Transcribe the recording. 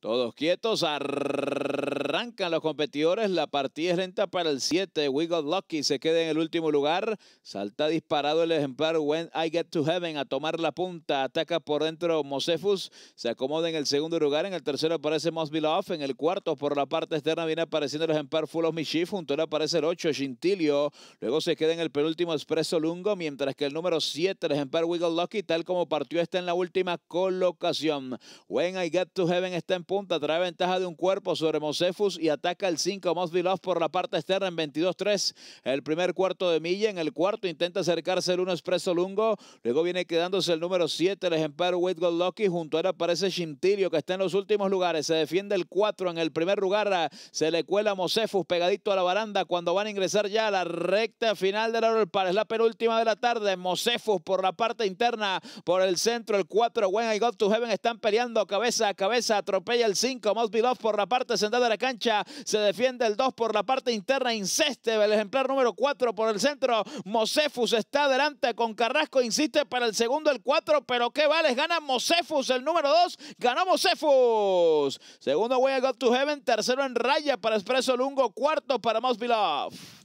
Todos quietos arrancan los competidores. La partida es lenta para el 7. Wiggle Lucky se queda en el último lugar. Salta disparado el ejemplar When I Get to Heaven a tomar la punta. Ataca por dentro Mosefus. Se acomoda en el segundo lugar. En el tercero aparece Mosby En el cuarto, por la parte externa, viene apareciendo el ejemplar Full of Michif. Junto a aparece el 8, Shintilio, Luego se queda en el penúltimo Expreso Lungo. Mientras que el número 7, el ejemplar Wiggle Lucky, tal como partió, está en la última colocación. When I Get to Heaven está en punta. Trae ventaja de un cuerpo sobre Mosefus y ataca el 5 Love por la parte externa en 22-3. El primer cuarto de milla. En el cuarto intenta acercarse el 1 Expreso Lungo. Luego viene quedándose el número 7, el ejemplar Whitgold Lucky. Junto a él aparece Shintirio, que está en los últimos lugares. Se defiende el 4 en el primer lugar. Se le cuela Mosefus pegadito a la baranda cuando van a ingresar ya a la recta final del par Es la penúltima de la tarde. Mosefus por la parte interna, por el centro, el 4. When I Got to Heaven están peleando cabeza a cabeza. Atropella el 5. Love por la parte central de la cancha. Se defiende el 2 por la parte interna. Inceste, el ejemplar número 4 por el centro. Mosefus está adelante con Carrasco. Insiste para el segundo, el 4. Pero qué vale, Gana Mosefus, el número 2. Ganó Mosefus. Segundo, Way a to Heaven. Tercero en raya para Expreso Lungo. Cuarto para Mosbilov.